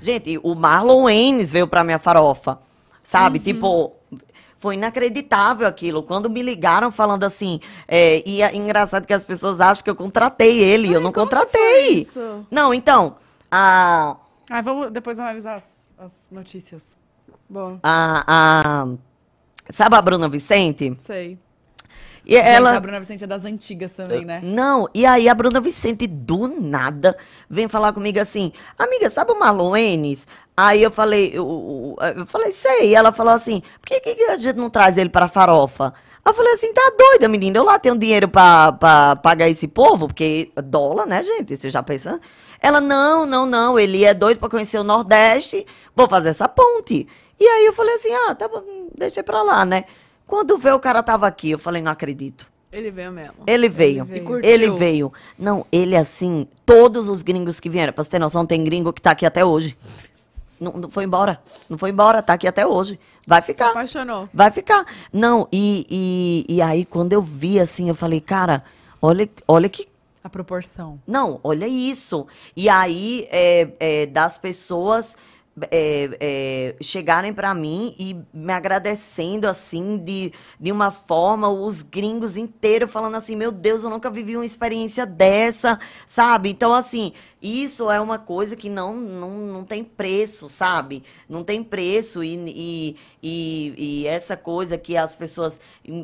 Gente, o Marlon Ennis veio pra minha farofa, sabe? Uhum. Tipo, foi inacreditável aquilo. Quando me ligaram falando assim, é, e é engraçado que as pessoas acham que eu contratei ele, Ai, eu não contratei. Não, então, a... Ah, vamos depois analisar as, as notícias. Bom. A, a... Sabe a Bruna Vicente? Sei. E Gente, ela... a Bruna Vicente é das antigas também, né? Não, e aí a Bruna Vicente, do nada, vem falar comigo assim, amiga, sabe o Marloenes? Aí eu falei, eu, eu falei, sei. E ela falou assim, por que, que a gente não traz ele pra farofa? Eu falei assim, tá doida, menina? Eu lá tenho dinheiro pra, pra pagar esse povo, porque dólar, né, gente? Você já pensa? Ela, não, não, não, ele é doido pra conhecer o Nordeste, vou fazer essa ponte. E aí eu falei assim, ah, tá bom, deixei pra lá, né? Quando veio, o cara tava aqui. Eu falei, não acredito. Ele veio mesmo. Ele veio. Ele veio. ele veio. Não, ele assim, todos os gringos que vieram, pra você ter noção, tem gringo que tá aqui até hoje. Não, não, foi embora. Não foi embora, tá aqui até hoje. Vai ficar. Se apaixonou. Vai ficar. Não, e, e, e aí quando eu vi assim, eu falei, cara, olha, olha que. A proporção. Não, olha isso. E aí, é, é, das pessoas é, é, chegarem para mim e me agradecendo assim de, de uma forma, os gringos inteiros falando assim, meu Deus, eu nunca vivi uma experiência dessa, sabe? Então, assim, isso é uma coisa que não, não, não tem preço, sabe? Não tem preço e, e, e, e essa coisa que as pessoas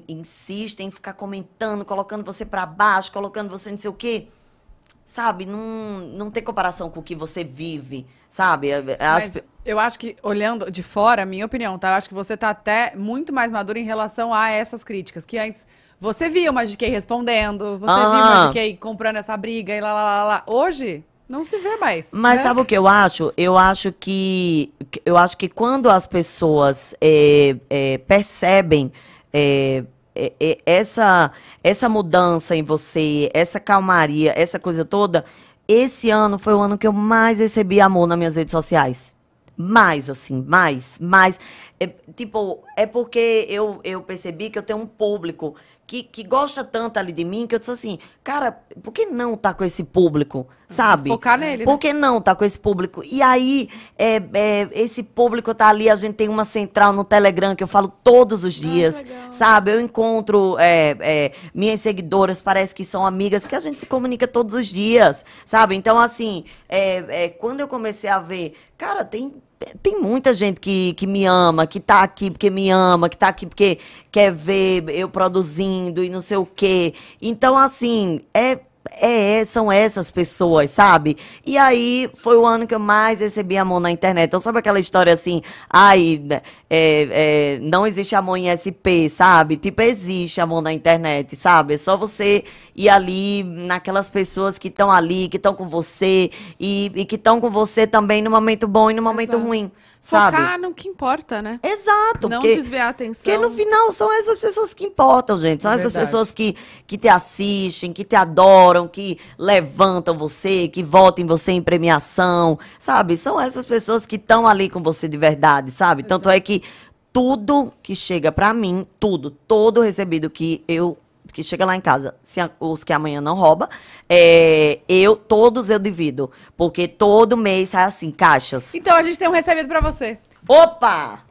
insistem em ficar comentando, colocando você para baixo, colocando você não sei o quê sabe, não, não tem comparação com o que você vive, sabe? É, é, as... Eu acho que, olhando de fora, minha opinião, tá? Eu acho que você tá até muito mais madura em relação a essas críticas, que antes você via uma GK respondendo, você ah. via uma ah. GK comprando essa briga e lá, lá, lá, lá. Hoje... Não se vê mais. Mas né? sabe o que eu acho? Eu acho que eu acho que quando as pessoas é, é, percebem é, é, é, essa, essa mudança em você, essa calmaria, essa coisa toda, esse ano foi o ano que eu mais recebi amor nas minhas redes sociais. Mais, assim, mais, mais. É, tipo, é porque eu, eu percebi que eu tenho um público que, que gosta tanto ali de mim que eu disse assim, cara, por que não tá com esse público, sabe? Focar nele. Né? Por que não tá com esse público? E aí, é, é, esse público tá ali, a gente tem uma central no Telegram que eu falo todos os ah, dias, sabe? Eu encontro é, é, minhas seguidoras, parece que são amigas, que a gente se comunica todos os dias, sabe? Então, assim, é, é, quando eu comecei a ver, cara, tem tem muita gente que, que me ama, que tá aqui porque me ama, que tá aqui porque quer ver eu produzindo e não sei o quê. Então, assim, é é, é, são essas pessoas, sabe? E aí foi o ano que eu mais recebi amor na internet. Então, sabe aquela história assim, ai, né, é, é, não existe amor em SP, sabe? Tipo, existe amor na internet, sabe? É só você ir ali naquelas pessoas que estão ali, que estão com você e, e que estão com você também no momento bom e no momento Exato. ruim. Sabe? Focar no que importa, né? Exato. Não porque, desviar a atenção. Porque no final são essas pessoas que importam, gente. São é essas verdade. pessoas que, que te assistem, que te adoram que levantam você, que votam em você em premiação, sabe? São essas pessoas que estão ali com você de verdade, sabe? Exato. Tanto é que tudo que chega para mim, tudo, todo recebido que eu que chega lá em casa, se a, os que amanhã não rouba, é, eu todos eu divido, porque todo mês sai assim caixas. Então a gente tem um recebido para você. Opa!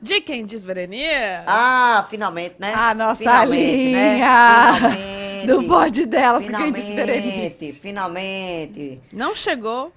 De quem diz Berenice? Ah, finalmente, né? Ah, nossa finalmente, né? linha. né? Finalmente. Do bode delas, que eu disse Finalmente, finalmente. Não chegou.